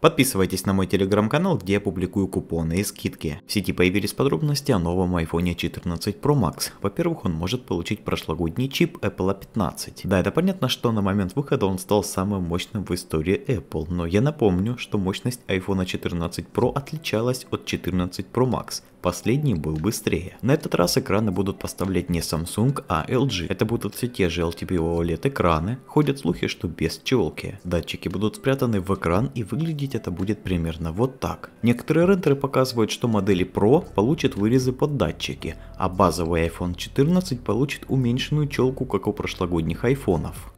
Подписывайтесь на мой телеграм-канал, где я публикую купоны и скидки. В сети появились подробности о новом iPhone 14 Pro Max. Во-первых, он может получить прошлогодний чип Apple a 15. Да, это понятно, что на момент выхода он стал самым мощным в истории Apple, но я напомню, что мощность iPhone 14 Pro отличалась от 14 Pro Max. Последний был быстрее. На этот раз экраны будут поставлять не Samsung, а LG. Это будут все те же LTP OLED экраны. Ходят слухи, что без челки. Датчики будут спрятаны в экран и выглядеть это будет примерно вот так. Некоторые рендеры показывают, что модели Pro получат вырезы под датчики, а базовый iPhone 14 получит уменьшенную челку, как у прошлогодних айфонов.